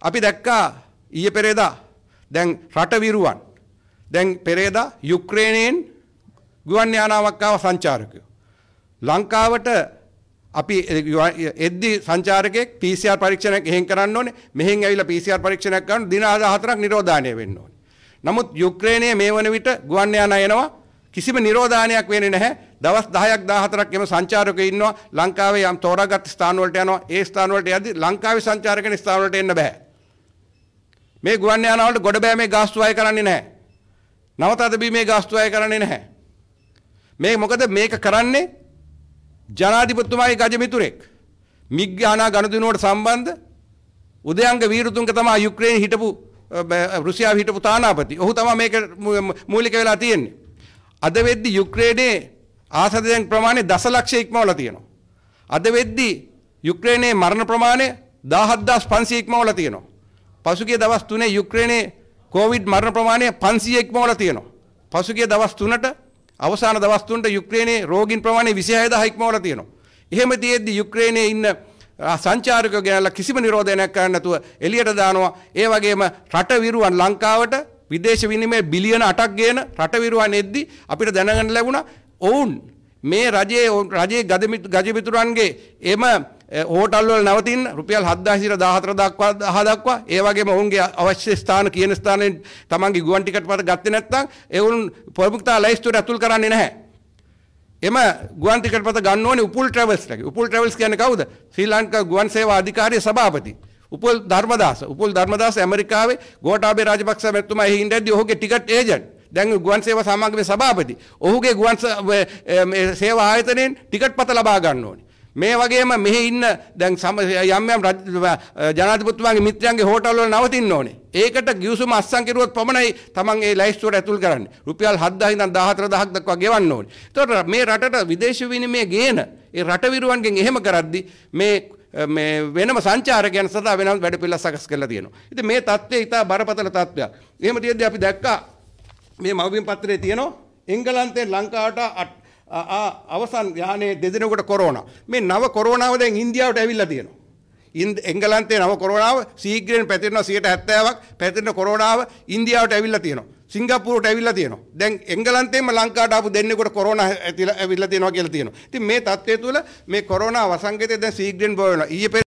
අපි දැක්කා ඊයේ පෙරේදා දැන් රට විරුවන්. දැන් පෙරේදා යුක්‍රේනයෙන් ගුවන් යානාවක් ආව සංචාරකයෝ. ලංකාවට අපි එද්දි සංචාරකයෙක් PCR පරීක්ෂණයක් එහෙන් කරන්න ඕනේ. මෙහෙන් ඇවිල්ලා PCR පරීක්ෂණයක් කරන දින 14ක් නිරෝධානය වෙන්න ඕනේ. නමුත් යුක්‍රේනයේ මේ වන විට ගුවන් යානා එනවා කිසිම නිරෝධානයක් වෙන්නේ නැහැ. දවස් 10ක් 14ක් එම සංචාරකයෝ ඉන්නවා. ලංකාවේ යම් තෝරාගත් ස්ථාන වලට යනවා. ඒ ස්ථාන වලට යද්දි ලංකාවේ සංචාරකෙන ස්ථාන වලට එන්න බෑ. මේ ගුවන් යාන වලට ගොඩ බෑ මේ ගාස්තු අය කරන්නේ නැහැ. නවතද බී මේ ගාස්තු අය කරන්නේ නැහැ. මේ මොකද මේක කරන්නේ ජනාධිපතිතුමාගේ ගජ මිතුරෙක්. මිග්ගානා ගනුදෙනුවට සම්බන්ධ උදයන්ග වීරතුංග තමයි යුක්‍රේන හිටපු රුසියාව හිටපු තානාපති. ඔහු තමයි මේක මූලික වෙලා තියෙන්නේ. අද වෙද්දි යුක්‍රේනයේ ආසදයන් ප්‍රමාණය දසලක්ෂය ඉක්මවලා තියෙනවා. අද වෙද්දි යුක්‍රේනයේ මරණ ප්‍රමාණය 17500 ඉක්මවලා තියෙනවා. පසුගිය දවස් තුනේ යුක්‍රේනයේ කොවිඩ් මරණ ප්‍රමාණය 500ක් මවලා තියෙනවා. පසුගිය දවස් තුනට අවසාන දවස් තුනට යුක්‍රේනයේ රෝගීන් ප්‍රමාණය 26000 ඉක්මවලා තියෙනවා. එහෙම තියෙද්දි යුක්‍රේනයේ ඉන්න සංචාරකයෝ ගැනලා කිසිම නිරෝධනයක් කරන්න නැතුව එළියට දානවා. ඒ වගේම රට විරුවන් ලංකාවට විදේශ විනිමය බිලියන 8ක් ගේන රට විරුවන් එද්දි අපිට දැනගන්න ලැබුණා ඔවුන් මේ රජයේ රජයේ ගජමිතුරන්ගේ එම හෝටල් වල නවතින්න රුපියල් 7000 සිට 14000 දක්වා 10 දක්වා ඒ වගේම ඔවුන්ගේ අවශ්‍ය ස්ථාන කියන ස්ථානෙන් තමන්ගේ ගුවන් ටිකට් පත ගත්තේ නැත්නම් ඒවුන් ප්‍රමුඛතා ලයිස්තුවට ඇතුල් කරන්නේ නැහැ. එම ගුවන් ටිකට් පත ගන්න ඕනේ උපුල් ට්‍රැවල්ස් ලගේ. උපුල් ට්‍රැවල්ස් කියන්නේ කවුද? ශ්‍රී ලංකා ගුවන් සේවා අධිකාරියේ සභාපති. උපුල් ධර්මදාස. උපුල් ධර්මදාස ඇමරිකාවේ ගෝඨාභය රාජපක්ෂ මැතිතුමා එහි ඉඳද්දී ඔහුගේ ටිකට් ඒජන්ට්. දැන් ගුවන් සේවා සමාගමේ සභාපති. ඔහුගේ ගුවන් සේවා ආයතනයෙන් ටිකට් පත ලබා ගන්න ඕනේ. මේ වගේම මෙහි ඉන්න දැන් යම් යම් ජනාධිපතිතුමාගේ මිත්‍රයන්ගේ හෝටල් වල නවතින්න ඕනේ. ඒකට ගිවිසුම අස්සම් කෙරුවොත් පමණයි Taman ඒ ලයිස්ට්ුවට ඇතුල් කරන්නේ. රුපියල් 7000 ඉඳන් 14000ක් දක්වා ගෙවන්න ඕනේ. ඒතකොට මේ රටට විදේශ විනිමය ගේන ඒ රට විරුවන්ගෙන් එහෙම කරද්දි මේ මේ වෙනම සංචාරකයන් සඳහා වෙනම වැඩ පිළිවෙල සකස් කරලා තියෙනවා. ඉතින් මේ தත්ත්වය ඉතා බරපතල தත්ත්වයක්. එහෙම තියෙද්දි අපි දැක්කා මේ මවබිම් පත්‍රයේ තියෙනවා එංගලන්තයෙන් ලංකාවට අවසන් යානේ දෙදෙනෙකුට කොරෝනා. මේ නව කොරෝනාව දැන් ඉන්දියාවට ඇවිල්ලා තියෙනවා. එංගලන්තේ නව කොරෝනාව සීග්‍රයෙන් පැතිරෙනවා 70ක් පැතිරෙන කොරෝනාව ඉන්දියාවට ඇවිල්ලා තියෙනවා. සිංගප්පූරුවට ඇවිල්ලා තියෙනවා. දැන් එංගලන්තේම ලංකාවට ආපු දෙන්නෙකුට කොරෝනා ඇවිල්ලා තියෙනවා කියලා තියෙනවා. ඉතින් මේ தත්ත්වය තුළ මේ කොරෝනා වසංගතය දැන් සීග්‍රයෙන් බෝ වෙනවා. ඊයේ